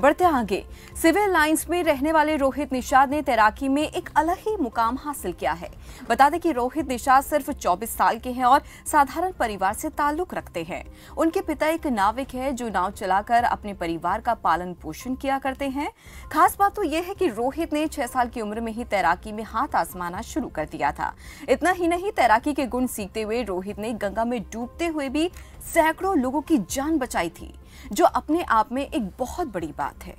बढ़ते आगे civil lines में रहने वाले रोहित निषाद ने तैराकी में एक अलग ही मुकाम हासिल किया है बता दें कि रोहित निषाद सिर्फ 24 साल के हैं और साधारण परिवार से ताल्लुक रखते हैं उनके पिता एक नाविक है जो नाव चलाकर अपने परिवार का पालन पोषण किया करते हैं खास बात तो यह है कि रोहित ने छह साल की उम्र में ही तैराकी में हाथ आजमाना शुरू कर दिया था इतना ही नहीं तैराकी के गुण सीखते हुए रोहित ने गंगा में डूबते हुए भी सैकड़ों लोगों की जान बचाई थी जो अपने आप में एक बहुत बड़ी बात है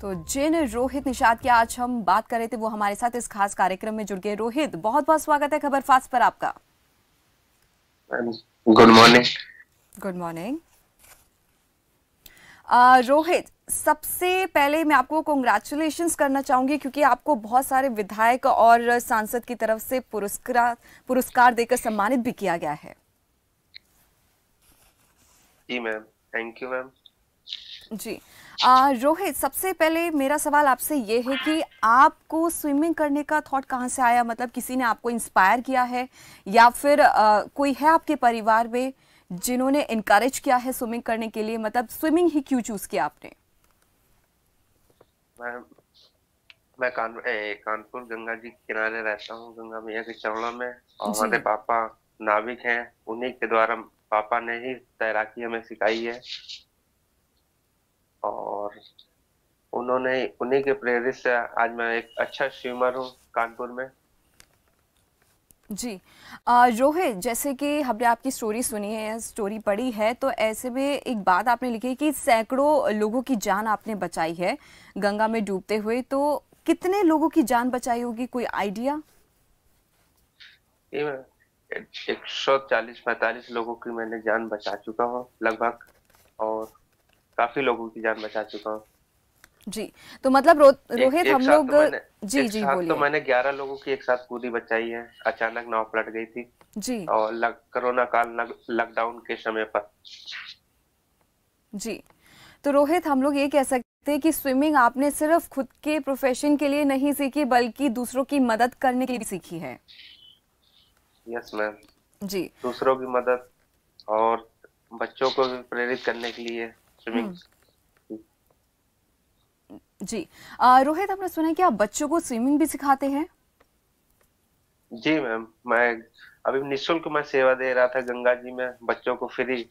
तो जिन रोहित निषाद की आज हम बात कर रहे थे वो हमारे साथ इस खास कार्यक्रम में जुड़ गए रोहित बहुत बहुत स्वागत है खबर फास्ट पर आपका good morning good morning Rohit सबसे पहले मैं आपको कॉन्ग्रेचुलेशन करना चाहूंगी क्योंकि आपको बहुत सारे विधायक और सांसद की तरफ से पुरस्कार पुरस्कार देकर सम्मानित भी किया गया है जी मैम थैंक यू मैम जी आ, रोहित सबसे पहले मेरा सवाल आपसे ये है कि आपको स्विमिंग करने का थॉट कहाँ से आया मतलब किसी ने आपको इंस्पायर किया है या फिर आ, कोई है आपके परिवार में जिन्होंने इनकरेज किया है स्विमिंग करने के लिए मतलब स्विमिंग ही क्यों चूज किया आपने मैं मैं कान, कानपुर गंगा जी किनारे रहता हूँ गंगा मैया के चरणों में और हमारे पापा नाविक हैं उन्हीं के द्वारा पापा ने ही तैराकी हमें सिखाई है और उन्होंने उन्हीं के प्रेरित से आज मैं एक अच्छा स्विमर हूँ कानपुर में जी रोहित जैसे कि हमने आपकी स्टोरी सुनी है स्टोरी पढ़ी है तो ऐसे में एक बात आपने लिखी कि सैकड़ों लोगों की जान आपने बचाई है गंगा में डूबते हुए तो कितने लोगों की जान बचाई होगी कोई आइडिया एक सौ चालीस पैतालीस लोगों की मैंने जान बचा चुका हूँ लगभग और काफी लोगों की जान बचा चुका हूँ जी तो मतलब रो, रोहित हम लोग तो जी जी तो बोलिए तो मैंने ग्यारह लोगों की एक साथ पूरी बचाई है अचानक नाव पलट गई थी जी और लग, कोरोना काल लॉकडाउन के समय पर जी तो रोहित हम लोग ये कह सकते हैं कि स्विमिंग आपने सिर्फ खुद के प्रोफेशन के लिए नहीं सीखी बल्कि दूसरों की मदद करने के लिए भी सीखी है यस मैम जी दूसरों की मदद और बच्चों को भी प्रेरित करने के लिए स्विमिंग हम्म। जी आ, रोहित आपने सुना है कि आप बच्चों को स्विमिंग भी सिखाते हैं जी मैम मैं अभी निशुल्क मैं सेवा दे रहा था गंगा जी में बच्चों को फ्री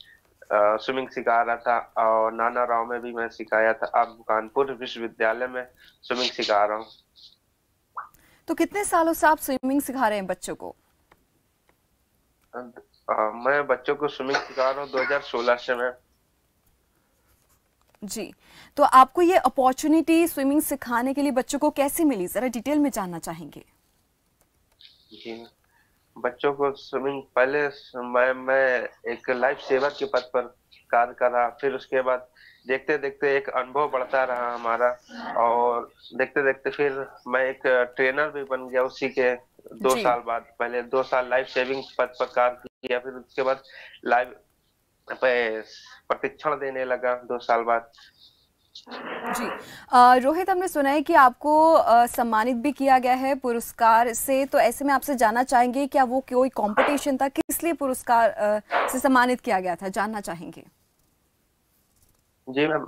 स्विमिंग सिखा रहा था और नाना राव में भी मैं सिखाया था अब कानपुर विश्वविद्यालय में स्विमिंग सिखा रहा हूँ तो कितने सालों से आप स्विमिंग सिखा रहे हैं बच्चों को आ, मैं बच्चों को स्विमिंग सिखा रहा हूँ 2016 से मैं जी तो आपको ये अपॉर्चुनिटी स्विमिंग सिखाने के लिए बच्चों को कैसे मिली जरा डिटेल में जानना चाहेंगे जी बच्चों को स्विमिंग पहले मैं मैं एक लाइफ सेवर के पद पर कार्य कर रहा फिर उसके बाद देखते देखते एक अनुभव बढ़ता रहा हमारा और देखते देखते फिर मैं एक ट्रेनर भी बन गया उसी के दो साल बाद पहले दो साल लाइफ सेविंग पद पर कार्य किया फिर उसके बाद लाइफ pues प्रशिक्षण देने लगा दो साल बाद जी रोहित हमने सुना है कि आपको सम्मानित भी किया गया है पुरस्कार से तो ऐसे में आपसे जानना चाहेंगे क्या वो कोई कंपटीशन था किस लिए पुरस्कार से सम्मानित किया गया था जानना चाहेंगे जी मैम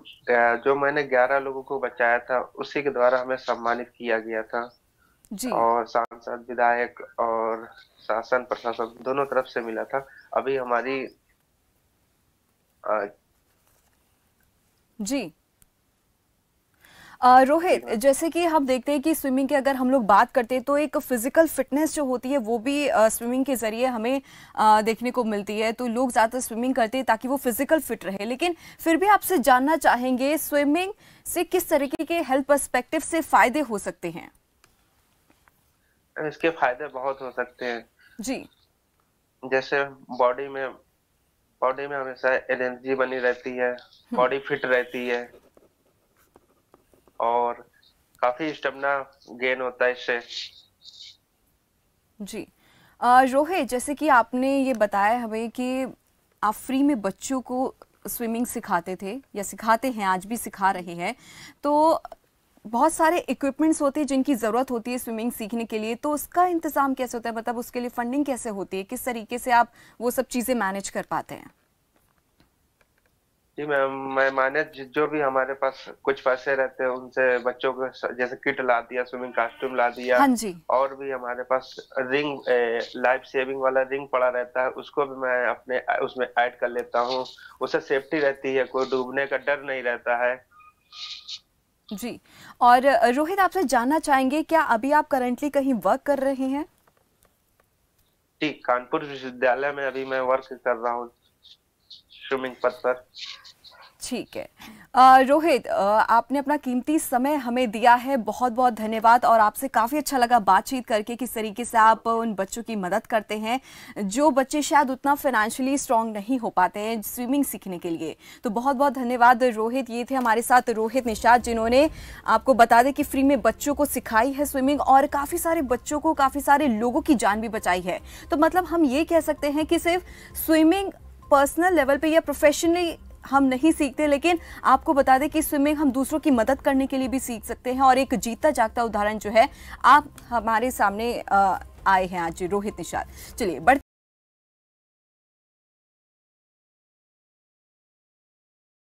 जो मैंने 11 लोगों को बचाया था उसी के द्वारा हमें सम्मानित किया गया था जी और सांसद विधायक और शासन प्रशासन दोनों तरफ से मिला था अभी हमारी जी आ, रोहित जैसे कि हम देखते हैं कि स्विमिंग की अगर हम लोग बात करते हैं तो एक फिजिकल फिटनेस जो होती है वो भी आ, स्विमिंग के जरिए हमें आ, देखने को मिलती है तो लोग ज़्यादातर स्विमिंग करते हैं ताकि वो फिजिकल फिट रहे लेकिन फिर भी आपसे जानना चाहेंगे स्विमिंग से किस तरीके के हेल्थ परस्पेक्टिव से फायदे हो सकते हैं इसके फायदे बहुत हो सकते हैं जी जैसे बॉडी में बॉडी में हमेशा एनर्जी बनी रहती है बॉडी हम्म। फिट रहती है और काफी स्टेमिना गेन होता है इससे जी रोहित जैसे कि आपने ये बताया हमें कि आप फ्री में बच्चों को स्विमिंग सिखाते थे या सिखाते हैं आज भी सिखा रहे हैं तो बहुत सारे इक्विपमेंट्स होते हैं जिनकी ज़रूरत होती है स्विमिंग सीखने के लिए तो उसका इंतज़ाम कैसे होता है मतलब उसके लिए फंडिंग कैसे होती है किस तरीके से आप वो सब चीज़ें मैनेज कर पाते हैं जी मैम मैं माने जो भी हमारे पास कुछ पैसे रहते हैं उनसे बच्चों को जैसे किट ला दिया स्विमिंग कॉस्ट्यूम ला दिया हाँ जी। और भी हमारे पास रिंग ए, लाइफ सेविंग वाला रिंग पड़ा रहता है उसको भी मैं अपने उसमें ऐड कर लेता हूँ उससे सेफ्टी रहती है कोई डूबने का डर नहीं रहता है जी और रोहित आपसे जानना चाहेंगे क्या अभी आप करंटली कहीं वर्क कर रहे हैं जी कानपुर विश्वविद्यालय में अभी मैं वर्क कर रहा हूँ स्विमिंग पद पर ठीक है रोहित आपने अपना कीमती समय हमें दिया है बहुत बहुत धन्यवाद और आपसे काफ़ी अच्छा लगा बातचीत करके किस तरीके से आप उन बच्चों की मदद करते हैं जो बच्चे शायद उतना फाइनेंशियली स्ट्रांग नहीं हो पाते हैं स्विमिंग सीखने के लिए तो बहुत बहुत धन्यवाद रोहित ये थे हमारे साथ रोहित निषाद जिन्होंने आपको बता दें कि फ्री में बच्चों को सिखाई है स्विमिंग और काफ़ी सारे बच्चों को काफ़ी सारे लोगों की जान भी बचाई है तो मतलब हम ये कह सकते हैं कि सिर्फ स्विमिंग पर्सनल लेवल पे या प्रोफेशनली हम नहीं सीखते लेकिन आपको बता दें कि स्विमिंग हम दूसरों की मदद करने के लिए भी सीख सकते हैं और एक जीतता जागता उदाहरण जो है आप हमारे सामने आए हैं आज रोहित निषाद चलिए बढ़ते